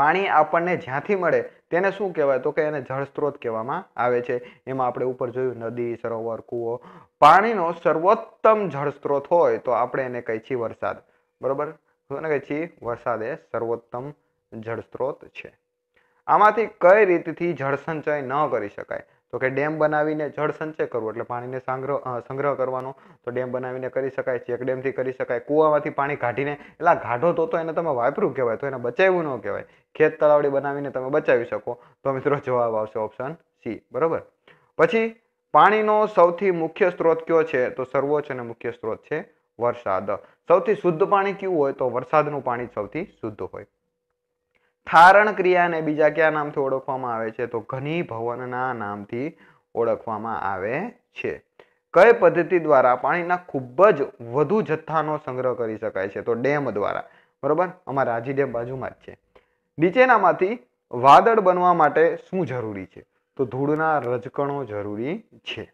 પાણી આપણને જ્યાંથી મળે તેને શું કહેવાય તો કે એને જળ સ્ત્રોત કહેવામાં આવે છે એમાં આપણે ઉપર જોયું નદી સરોવર કૂવો પાણીનો સર્વોત્તમ જળ સ્ત્રોત હોય તો આપણે એને કહીએ છીએ વરસાદ બરોબર શું કહે છીએ વરસાદ એ સર્વોત્તમ જળ સ્ત્રોત છે આમાંથી કઈ રીતથી જળસંચય ન કરી શકાય તો કે ડેમ બનાવીને જળ સંચય કરવું એટલે પાણીને સંગ્રહ સંગ્રહ કરવાનો તો ડેમ બનાવીને કરી શકાય ચેક ડેમથી કરી શકાય કૂવામાંથી પાણી કાઢીને એટલે ગાઢો તો તો એને તમે વાપરું કહેવાય તો એને બચાવ્યું ન કહેવાય ખેત તળાવડી બનાવીને તમે બચાવી શકો તો મિત્રો જવાબ આવશે ઓપ્શન સી બરાબર પછી પાણીનો સૌથી મુખ્ય સ્ત્રોત કયો છે તો સર્વોચ્ચ અને મુખ્ય સ્ત્રોત છે વરસાદ સૌથી શુદ્ધ પાણી કયું હોય તો વરસાદનું પાણી સૌથી શુદ્ધ હોય થારણ ક્રિયાને બીજા કયા નામથી ઓળખવામાં આવે છે તો ઘની ભવનના નામથી ઓળખવામાં આવે છે કઈ પદ્ધતિ દ્વારા પાણીના ખૂબ જ વધુ જથ્થાનો સંગ્રહ કરી શકાય છે તો ડેમ દ્વારા બરોબર અમારા રાજી ડેમ બાજુમાં જ છે નીચેનામાંથી વાદળ બનવા માટે શું જરૂરી છે તો ધૂળના રજકણો જરૂરી છે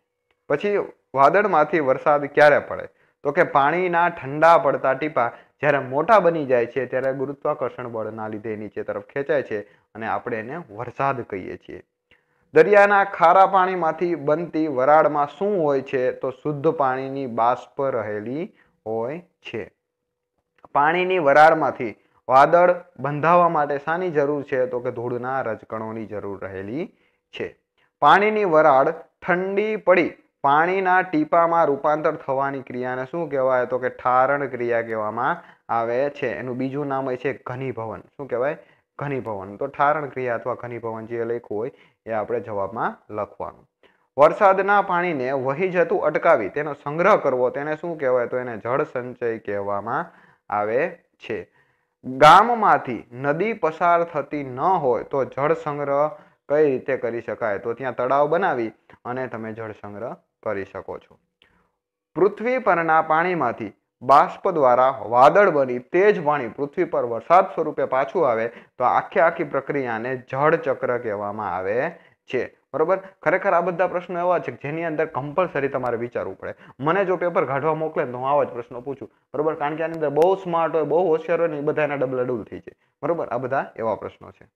પછી વાદળમાંથી વરસાદ ક્યારે પડે તો કે પાણીના ઠંડા પડતા ટીપા જ્યારે મોટા બની જાય છે ત્યારે ગુરુત્વાકર્ષણ બળના લીધે નીચે તરફ ખેંચાય છે અને આપણે એને વરસાદ કહીએ છીએ દરિયાના ખારા પાણીમાંથી બનતી વરાળમાં શું હોય છે તો શુદ્ધ પાણીની બાષ્પ રહેલી હોય છે પાણીની વરાળમાંથી વાદળ બંધાવવા માટે શાની જરૂર છે તો કે ધૂળના રજકણોની જરૂર રહેલી છે પાણીની વરાળ ઠંડી પડી પાણીના ટીપામાં રૂપાંતર થવાની ક્રિયાને શું કહેવાય તો કે ઠારણ ક્રિયા કહેવામાં આવે છે એનું બીજું નામ હોય છે ઘનીભવન શું કહેવાય ઘનીભવન તો ઠારણ ક્રિયા અથવા ઘનીભવન જે લખ્યું હોય એ આપણે જવાબમાં લખવાનું વરસાદના પાણીને વહી જતું અટકાવી તેનો સંગ્રહ કરવો તેને શું કહેવાય તો એને જળ સંચય કહેવામાં આવે છે ગામમાંથી નદી પસાર થતી ન હોય તો જળ સંગ્રહ કઈ રીતે કરી શકાય તો ત્યાં તળાવ બનાવી અને તમે જળ સંગ્રહ કરી શકો છો પૃથ્વી પરના પાણીમાંથી બાષ્પ દ્વારા વાદળ બની તે જ પાણી પૃથ્વી પર વરસાદ સ્વરૂપે પાછું આવે તો આખે આખી પ્રક્રિયાને જળચક્ર કહેવામાં આવે છે બરોબર ખરેખર આ બધા પ્રશ્નો એવા છે જેની અંદર કમ્પલસરી તમારે વિચારવું પડે મને જો પેપર કાઢવા મોકલે તો હું આવા જ પ્રશ્નો પૂછું બરોબર કારણ કે આની અંદર બહુ સ્માર્ટ હોય બહુ હોશિયાર હોય ને એ બધાના ડબલ ડબલ થઈ જાય બરોબર આ બધા એવા પ્રશ્નો છે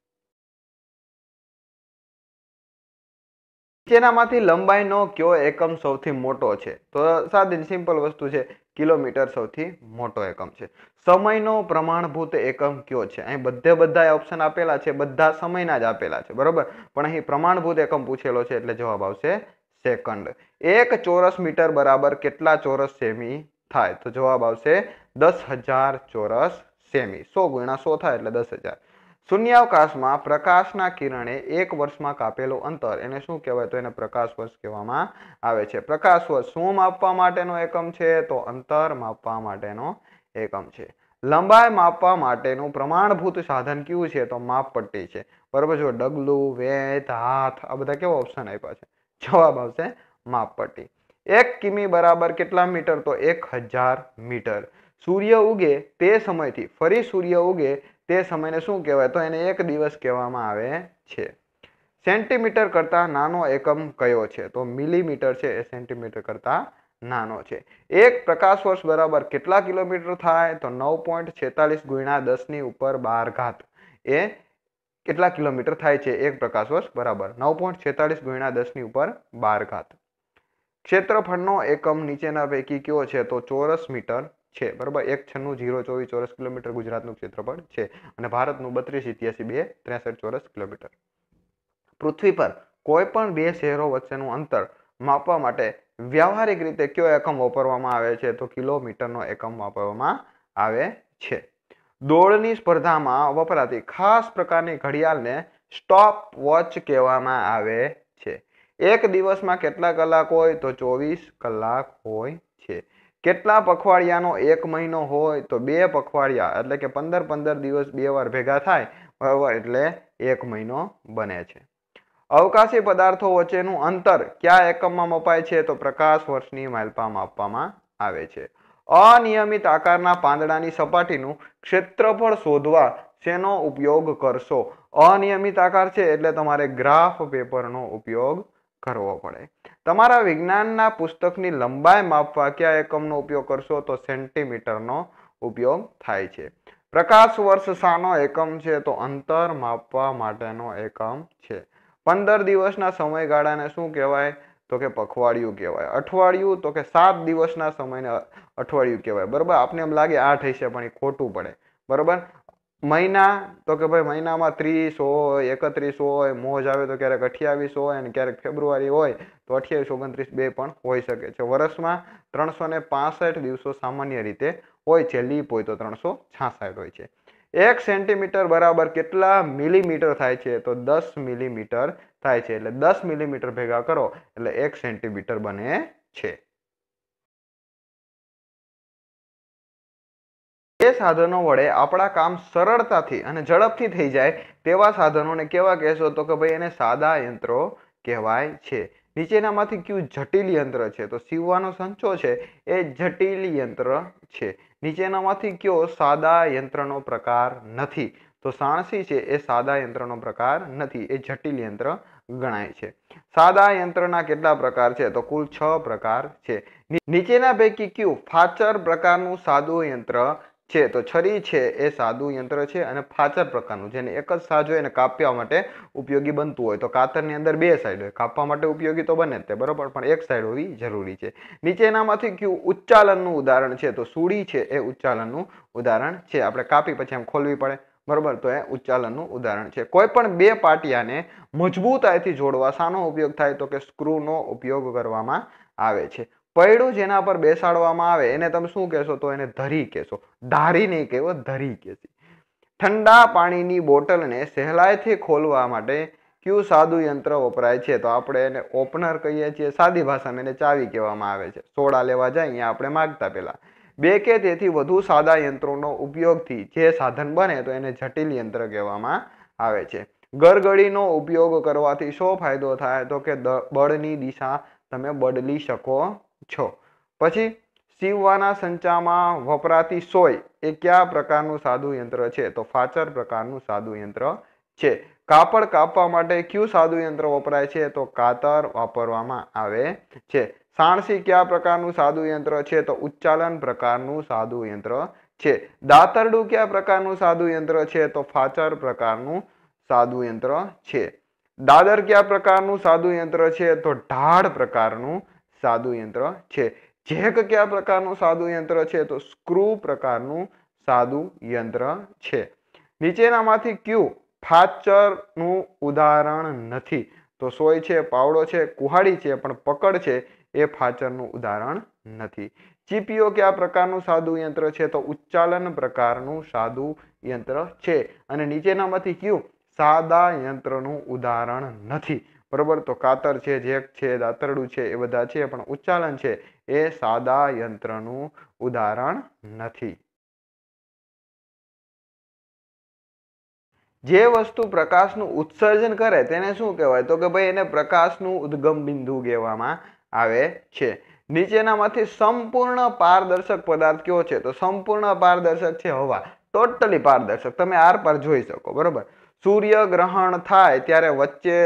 તેનામાંથી લંબાઈનો કયો એકમ સૌથી મોટો છે તો સાદી સિમ્પલ વસ્તુ છે કિલોમીટર સૌથી મોટો એકમ છે સમયનો પ્રમાણભૂત એકમ કયો છે અહીં બધે બધા ઓપ્શન આપેલા છે બધા સમયના જ આપેલા છે બરોબર પણ અહીં પ્રમાણભૂત એકમ પૂછેલો છે એટલે જવાબ આવશે સેકન્ડ એક ચોરસ મીટર બરાબર કેટલા ચોરસ સેમી થાય તો જવાબ આવશે દસ હજાર ચોરસ સેમી સો ગુણા સો થાય એટલે દસ હજાર શૂન્યાવકાશમાં પ્રકાશના કિરણે એક વર્ષમાં કાપેલો અંતર એને શું કહેવાય તો એને પ્રકાશ વર્ષ કહેવામાં આવે છે પ્રકાશ વર્ષ શું માપવા માટેનો એકમ છે તો અંતર માપવા માટેનો એકમ છે લંબાઈ માપવા માટેનું પ્રમાણભૂત સાધન કયું છે તો માપ પટ્ટી છે બરોબર જો ડગલું વેત હાથ આ બધા કેવો ઓપ્શન આપ્યા છે જવાબ આવશે માપ પટ્ટી એક કિમી બરાબર કેટલા મીટર તો એક હજાર મીટર સૂર્ય ઉગે તે સમયથી ફરી સૂર્ય ઉગે તે સમયને શું કહેવાય તો એને એક દિવસ કહેવામાં આવે છે સેન્ટીમીટર કરતાં નાનો એકમ કયો છે તો મિલીમીટર છે એ સેન્ટીમીટર કરતાં નાનો છે એક પ્રકાશ વર્ષ બરાબર કેટલા કિલોમીટર થાય તો નવ પોઈન્ટ છેતાલીસ ગુણ્યા દસની ઉપર બાર ઘાત એ કેટલા કિલોમીટર થાય છે એક પ્રકાશ વર્ષ બરાબર નવ પોઈન્ટ છેતાલીસ ગુણ્યા દસની ઉપર બાર ઘાત ક્ષેત્રફળનો એકમ નીચેના પૈકી કયો છે તો ચોરસ મીટર છે બરાબર એક છન્નું જીરો ચોવીસ ચોરસ કિલોમીટર ગુજરાતનું ક્ષેત્રફળ છે અને ભારતનું બત્રીસ ઇત્યાસી બે ત્રેસઠ ચોરસ કિલોમીટર પૃથ્વી પર કોઈ પણ બે શહેરો વચ્ચેનું અંતર માપવા માટે વ્યવહારિક રીતે કયો એકમ વાપરવામાં આવે છે તો કિલોમીટરનો એકમ વાપરવામાં આવે છે દોડની સ્પર્ધામાં વપરાતી ખાસ પ્રકારની ઘડિયાળને સ્ટોપ વોચ કહેવામાં આવે છે એક દિવસમાં કેટલા કલાક હોય તો ચોવીસ કલાક હોય કેટલા પખવાડિયાનો એક મહિનો હોય તો બે પખવાડિયા એટલે કે પંદર પંદર દિવસ બે વાર ભેગા થાય બરાબર એટલે એક મહિનો બને છે અવકાશી પદાર્થો વચ્ચેનું અંતર કયા એકમમાં મપાય છે તો પ્રકાશ વર્ષની માઇલપામાં આપવામાં આવે છે અનિયમિત આકારના પાંદડાની સપાટીનું ક્ષેત્રફળ શોધવા શેનો ઉપયોગ કરશો અનિયમિત આકાર છે એટલે તમારે ગ્રાફ પેપરનો ઉપયોગ કરવો પડે તમારા વિજ્ઞાનના પુસ્તકની લંબાઈ માપવા કયા એકમનો ઉપયોગ કરશો તો સેન્ટીમીટરનો ઉપયોગ થાય છે પ્રકાશ વર્ષ શાનો એકમ છે તો અંતર માપવા માટેનો એકમ છે પંદર દિવસના સમયગાળાને શું કહેવાય તો કે પખવાડિયું કહેવાય અઠવાડિયું તો કે સાત દિવસના સમયને અઠવાડિયું કહેવાય બરાબર આપને એમ લાગે આઠ હશે પણ એ ખોટું પડે બરાબર મહિના તો કે ભાઈ મહિનામાં ત્રીસ હોય એકત્રીસ હોય મોજ આવે તો ક્યારેક અઠ્યાવીસ હોય અને ક્યારેક ફેબ્રુઆરી હોય તો અઠ્યાવીસ ઓગણત્રીસ બે પણ હોઈ શકે છે વર્ષમાં ત્રણસો ને પાસઠ દિવસો સામાન્ય રીતે હોય છે લીપ હોય તો ત્રણસો છાસઠ હોય છે એક સેન્ટીમીટર બરાબર કેટલા મિલીમીટર થાય છે તો દસ મિલીમીટર થાય છે એટલે દસ મિલીમીટર ભેગા કરો એટલે એક સેન્ટીમીટર બને છે જે સાધનો વડે આપણા કામ સરળતાથી અને ઝડપથી થઈ જાય તેવા સાધનોને કેવા કહેશો તો કે ભાઈ એને સાદા યંત્રો કહેવાય છે નીચેનામાંથી કયું જટિલ યંત્ર છે તો સીવવાનો સંચો છે એ જટિલ યંત્ર છે નીચેનામાંથી કયો સાદા યંત્રનો પ્રકાર નથી તો સાણસી છે એ સાદા યંત્રનો પ્રકાર નથી એ જટિલ યંત્ર ગણાય છે સાદા યંત્રના કેટલા પ્રકાર છે તો કુલ છ પ્રકાર છે નીચેના પૈકી કયું ફાચર પ્રકારનું સાદું યંત્ર છે તો છરી છે એ સાદું યંત્ર છે અને ફાચર પ્રકારનું જેને એક જ સાજો એને કાપવા માટે ઉપયોગી બનતું હોય તો કાતરની અંદર બે સાઈડ હોય કાપવા માટે ઉપયોગી તો બને જ તે બરાબર પણ એક સાઈડ હોવી જરૂરી છે નીચેનામાંથી કયું ઉચ્ચાલનનું ઉદાહરણ છે તો સુડી છે એ ઉચ્ચાલનનું ઉદાહરણ છે આપણે કાપી પછી એમ ખોલવી પડે બરાબર તો એ ઉચ્ચાલનનું ઉદાહરણ છે કોઈ પણ બે પાટિયાને મજબૂતાઈથી જોડવા શાનો ઉપયોગ થાય તો કે સ્ક્રૂનો ઉપયોગ કરવામાં આવે છે પૈડું જેના પર બેસાડવામાં આવે એને તમે શું કહેશો તો એને ધરી કહેશો ધારી નહીં કહેવો ધરી કહેશી ઠંડા પાણીની બોટલને સહેલાઈથી ખોલવા માટે ક્યુ સાદું યંત્ર વપરાય છે તો આપણે એને ઓપનર કહીએ છીએ સાદી ભાષામાં એને ચાવી કહેવામાં આવે છે સોડા લેવા જાય અહીંયા આપણે માગતા પહેલાં બે કે તેથી વધુ સાદા યંત્રોનો ઉપયોગથી જે સાધન બને તો એને જટિલ યંત્ર કહેવામાં આવે છે ગરગડીનો ઉપયોગ કરવાથી શો ફાયદો થાય તો કે દ બળની દિશા તમે બદલી શકો છો પછી સીવવાના સંચામાં વપરાતી સોય એ કયા પ્રકારનું સાદું યંત્ર છે તો ફાચર પ્રકારનું સાદું યંત્ર છે કાપડ કાપવા માટે કયું સાદું યંત્ર વપરાય છે તો કાતર વાપરવામાં આવે છે સાણસી કયા પ્રકારનું સાદું યંત્ર છે તો ઉચ્ચાલન પ્રકારનું સાદું યંત્ર છે દાતરડું કયા પ્રકારનું સાદું યંત્ર છે તો ફાચર પ્રકારનું સાદું યંત્ર છે દાદર કયા પ્રકારનું સાદું યંત્ર છે તો ઢાળ પ્રકારનું સાદું યંત્ર છે જેક કયા પ્રકારનું સાદું યંત્ર છે તો સ્ક્રૂ પ્રકારનું સાદું યંત્ર છે નીચેનામાંથી ક્યુ ફાચરનું ઉદાહરણ નથી તો સોય છે પાવડો છે કુહાડી છે પણ પકડ છે એ ફાચરનું ઉદાહરણ નથી ચીપીઓ કયા પ્રકારનું સાદું યંત્ર છે તો ઉચ્ચાલન પ્રકારનું સાદું યંત્ર છે અને નીચેનામાંથી ક્યુ સાદા યંત્રનું ઉદાહરણ નથી બરોબર તો કાતર છે જેક છે દાતરડું છે એ બધા છે પણ ઉચ્ચાલન છે એ સાદા યંત્રનું ઉદાહરણ નથી જે વસ્તુ પ્રકાશનું ઉત્સર્જન કરે તેને શું કહેવાય તો કે ભાઈ એને પ્રકાશનું ઉદ્ગમ બિંદુ કહેવામાં આવે છે નીચેનામાંથી સંપૂર્ણ પારદર્શક પદાર્થ કયો છે તો સંપૂર્ણ પારદર્શક છે હવા ટોટલી પારદર્શક તમે આર પાર જોઈ શકો બરાબર સૂર્ય ગ્રહણ થાય ત્યારે વચ્ચે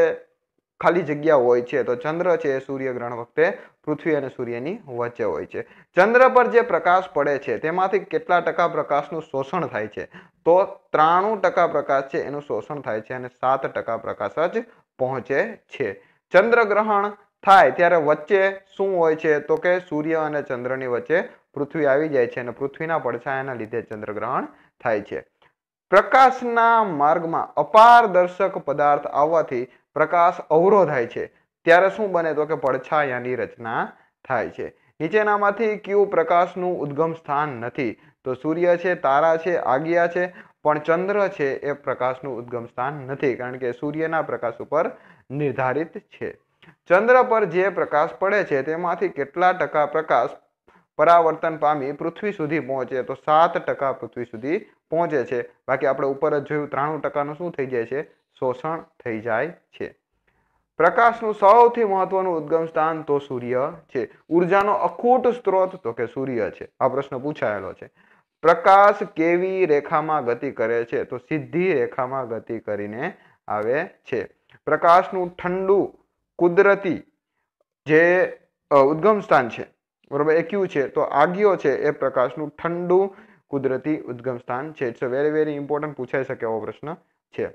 ખાલી જગ્યા હોય છે તો ચંદ્ર છે એ સૂર્યગ્રહણ વખતે પૃથ્વી અને સૂર્યની વચ્ચે હોય છે ચંદ્ર પર જે પ્રકાશ પડે છે તેમાંથી કેટલા ટકા પ્રકાશનું શોષણ થાય છે તો ત્રાણું ટકા પ્રકાશ છે એનું શોષણ થાય છે અને સાત ટકા પ્રકાશ જ પહોંચે છે ચંદ્રગ્રહણ થાય ત્યારે વચ્ચે શું હોય છે તો કે સૂર્ય અને ચંદ્રની વચ્ચે પૃથ્વી આવી જાય છે અને પૃથ્વીના પડછાયાના લીધે ચંદ્રગ્રહણ થાય છે પ્રકાશના માર્ગમાં અપારદર્શક પદાર્થ આવવાથી પ્રકાશ થાય છે ત્યારે શું બને તો કે પડછાયાની રચના થાય છે નીચેનામાંથી કયું પ્રકાશનું ઉદ્ગમ સ્થાન નથી તો સૂર્ય છે તારા છે આગિયા છે પણ ચંદ્ર છે એ પ્રકાશનું ઉદ્ગમ સ્થાન નથી કારણ કે સૂર્યના પ્રકાશ ઉપર નિર્ધારિત છે ચંદ્ર પર જે પ્રકાશ પડે છે તેમાંથી કેટલા ટકા પ્રકાશ પરાવર્તન પામી પૃથ્વી સુધી પહોંચે તો સાત ટકા પૃથ્વી સુધી પહોંચે છે બાકી આપણે ઉપર જ જોયું ત્રાણું ટકાનું શું થઈ જાય છે શોષણ થઈ જાય છે પ્રકાશનું સૌથી મહત્વનું ઉદ્ગમ સ્થાન તો સૂર્ય છે ઉર્જાનો અખૂટ સ્ત્રોત તો કે સૂર્ય છે આ પ્રશ્ન પૂછાયેલો છે પ્રકાશ કેવી રેખામાં ગતિ કરે છે તો સીધી રેખામાં ગતિ કરીને આવે છે પ્રકાશનું ઠંડુ કુદરતી જે ઉદ્ગમ સ્થાન છે બરોબર એ કયું છે તો આગિયો છે એ પ્રકાશનું ઠંડુ કુદરતી ઉદ્ગમ સ્થાન છે it's a very very important પૂછાઈ શકે એવો પ્રશ્ન છે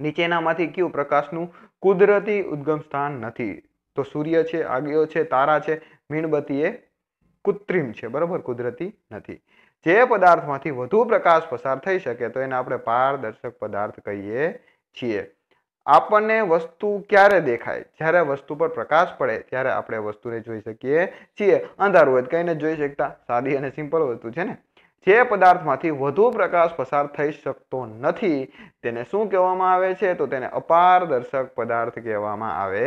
નીચેનામાંથી કયું પ્રકાશનું કુદરતી ઉદ્ગમ સ્થાન નથી તો સૂર્ય છે આગિયો છે તારા છે મીણબત્તી એ કૃત્રિમ છે બરાબર કુદરતી નથી જે પદાર્થમાંથી વધુ પ્રકાશ પસાર થઈ શકે તો એને આપણે પારદર્શક પદાર્થ કહીએ છીએ આપણને વસ્તુ ક્યારે દેખાય જ્યારે વસ્તુ પર પ્રકાશ પડે ત્યારે આપણે વસ્તુને જોઈ શકીએ છીએ અંધારું હોય તો જોઈ શકતા સાદી અને સિમ્પલ વસ્તુ છે ને જે પદાર્થમાંથી વધુ પ્રકાશ પસાર થઈ શકતો નથી તેને શું કહેવામાં આવે છે તો તેને અપારદર્શક પદાર્થ કહેવામાં આવે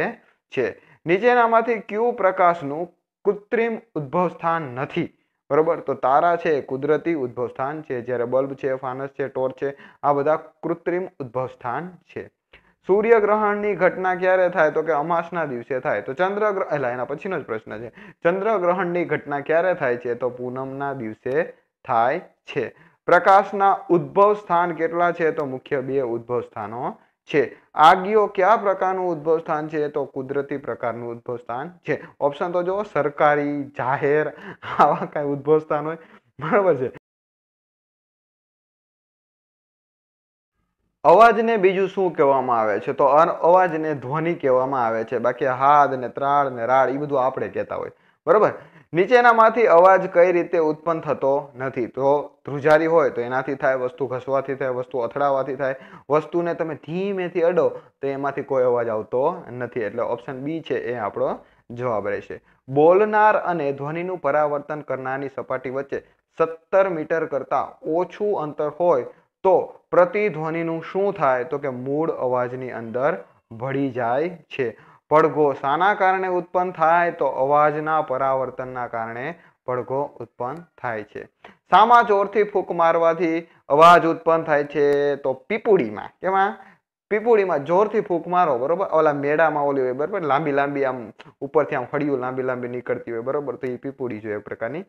છે નીચેનામાંથી ક્યુ પ્રકાશનું કૃત્રિમ ઉદ્ભવ સ્થાન નથી બરોબર તો તારા છે કુદરતી ઉદ્ભવ સ્થાન છે જ્યારે બલ્બ છે ફાનસ છે ટોર્ચ છે આ બધા કૃત્રિમ ઉદ્ભવ સ્થાન છે સૂર્યગ્રહણની ઘટના ક્યારે થાય તો કે અમાસના દિવસે થાય તો ચંદ્રગ્રહ એટલે એના પછીનો જ પ્રશ્ન છે ચંદ્રગ્રહણની ઘટના ક્યારે થાય છે તો પૂનમના દિવસે થાય છે પ્રકાશના ઉદ્ભવ સ્થાન કેટલા છે તો મુખ્ય બે ઉદ્ભવ સ્થાનો છે આગિયો કયા પ્રકારનું ઉદ્ભવ સ્થાન છે તો કુદરતી પ્રકારનું ઉદ્ભવ સ્થાન છે ઓપ્શન તો જો સરકારી જાહેર આવા કઈ ઉદ્ભવ સ્થાન હોય બરાબર છે અવાજને બીજું શું કહેવામાં આવે છે તો અવાજને ધ્વનિ કહેવામાં આવે છે બાકી હાદ ને ત્રાળ ને રાળ એ બધું આપણે કહેતા હોય બરાબર નીચેનામાંથી અવાજ કઈ રીતે ઉત્પન્ન થતો નથી તો ધ્રુજારી હોય તો એનાથી થાય વસ્તુ ઘસવાથી થાય વસ્તુ અથડાવાથી થાય વસ્તુને તમે ધીમેથી અડો તો એમાંથી કોઈ અવાજ આવતો નથી એટલે ઓપ્શન બી છે એ આપણો જવાબ રહેશે બોલનાર અને ધ્વનિનું પરાવર્તન કરનારની સપાટી વચ્ચે સત્તર મીટર કરતાં ઓછું અંતર હોય તો પ્રતિધ્વનિનું શું થાય તો કે મૂળ અવાજની અંદર ભળી જાય છે પડઘો શાના કારણે ઉત્પન્ન થાય તો અવાજના પરાવર્તનના કારણે પડઘો ઉત્પન્ન થાય છે સામા જોરથી ફૂંક મારવાથી અવાજ ઉત્પન્ન થાય છે તો પીપુડીમાં કેમાં પીપુડીમાં જોરથી ફૂંક મારો બરોબર ઓલા મેળામાં ઓલી હોય બરોબર લાંબી લાંબી આમ ઉપરથી આમ ફળિયું લાંબી લાંબી નીકળતી હોય બરોબર તો એ પીપુડી જોઈએ પ્રકારની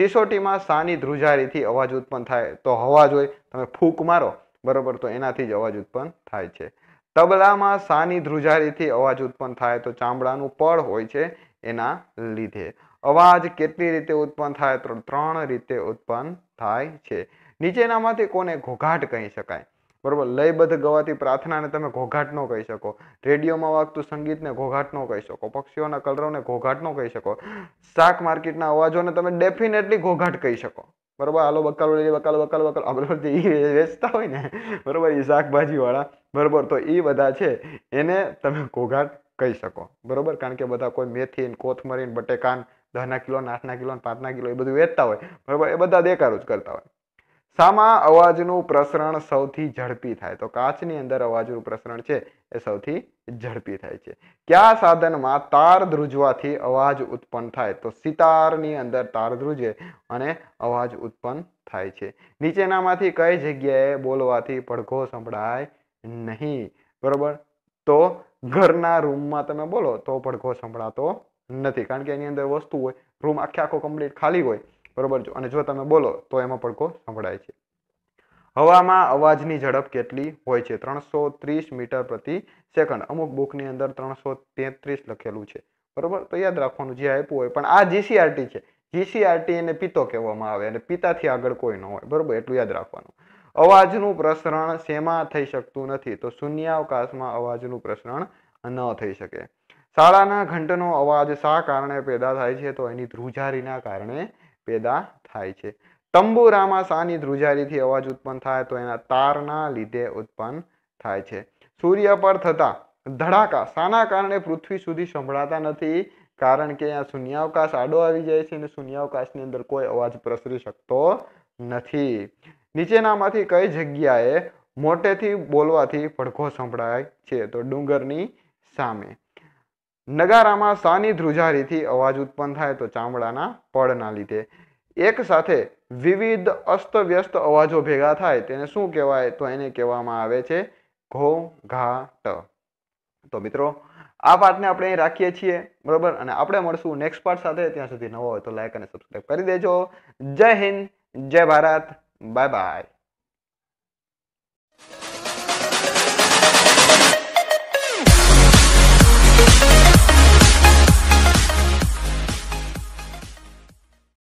સિસોટીમાં સાની ધ્રુજારીથી અવાજ ઉત્પન્ન થાય તો અવાજ હોય તમે ફૂંક મારો બરોબર તો એનાથી જ અવાજ ઉત્પન્ન થાય છે તબલામાં સાની ધ્રુજારીથી અવાજ ઉત્પન્ન થાય તો ચામડાનું પળ હોય છે એના લીધે અવાજ કેટલી રીતે ઉત્પન્ન થાય તો ત્રણ રીતે ઉત્પન્ન થાય છે નીચેનામાંથી કોને ઘોઘાટ કહી શકાય બરોબર લયબદ્ધ ગવાતી પ્રાર્થનાને તમે ઘોઘાટ નો કહી શકો રેડિયોમાં વાગતું સંગીતને ઘોઘાટ ન કહી શકો પક્ષીઓના કલરોને ઘોઘાટ નો કહી શકો શાક માર્કેટના અવાજોને તમે ડેફિનેટલી ઘોઘાટ કહી શકો બરોબર આલો બકાલો બકાલ બકાલ બકાલ આપણે જે વેચતા હોય ને બરોબર એ શાકભાજીવાળા બરાબર તો એ બધા છે એને તમે ઘોઘાટ કહી શકો બરાબર કારણ કે બધા કોઈ મેથીન કોથમરીન બટેકાન દહના કિલો આઠના કિલો પાંચના કિલો એ બધું વેચતા હોય બરાબર એ બધા દેકારો જ કરતા હોય સામાં અવાજનું પ્રસરણ સૌથી ઝડપી થાય તો કાચની અંદર અવાજનું પ્રસરણ છે એ સૌથી ઝડપી થાય છે કયા સાધનમાં તાર ધ્રુજવાથી અવાજ ઉત્પન્ન થાય તો સિતારની અંદર તાર ધ્રુજે અને અવાજ ઉત્પન્ન થાય છે નીચેનામાંથી કઈ જગ્યાએ બોલવાથી પડઘો સંભળાય નહીં બરોબર તો ઘરના રૂમમાં તમે બોલો તો પડઘો સંભળાતો નથી કારણ કે એની અંદર વસ્તુ હોય રૂમ આખે આખો કમ્પ્લીટ ખાલી હોય બરોબર અને જો તમે બોલો તો એમાં પડઘો સંભળાય છે હવામાં અવાજની ઝડપ કેટલી હોય છે ત્રણસો ત્રીસ મીટર પ્રતિ સેકન્ડ અમુક બુકની અંદર ત્રણસો તેત્રીસ લખેલું છે બરોબર તો યાદ રાખવાનું જે આપ્યું હોય પણ આ જીસીઆરટી છે જીસીઆરટી એને પિત્તો કહેવામાં આવે અને પિતાથી આગળ કોઈ ન હોય બરોબર એટલું યાદ રાખવાનું અવાજનું પ્રસરણ શેમાં થઈ શકતું નથી તો શૂન્યાવકાશમાં અવાજનું પ્રસરણ ન થઈ શકે શાળાના ઘંટનો અવાજ શા કારણે પેદા થાય છે તો એની ધ્રુજારીના કારણે પેદા થાય છે તંબુરામાં શાની ધ્રુજારીથી અવાજ ઉત્પન્ન થાય તો એના તારના લીધે ઉત્પન્ન થાય છે સૂર્ય પર થતા ધડાકા શાના કારણે પૃથ્વી સુધી સંભળાતા નથી કારણ કે અહીંયા શૂન્યાવકાશ આડો આવી જાય છે અને શૂન્યાવકાશની અંદર કોઈ અવાજ પ્રસરી શકતો નથી નીચેનામાંથી કઈ જગ્યાએ મોટેથી બોલવાથી પડઘો સંભળાય છે તો ડુંગરની સામે નગારામાં સાની ધ્રુજારીથી અવાજ ઉત્પન્ન થાય તો ચામડાના પડના લીધે એક સાથે વિવિધ અસ્તવ્યસ્ત અવાજો ભેગા થાય તેને શું કહેવાય તો એને કહેવામાં આવે છે ઘો ઘાટ તો મિત્રો આ પાર્ટને આપણે અહીં રાખીએ છીએ બરોબર અને આપણે મળશું નેક્સ્ટ પાર્ટ સાથે ત્યાં સુધી નવો હોય તો લાઈક અને સબસ્ક્રાઈબ કરી દેજો જય હિન્દ જય ભારત Bye bye.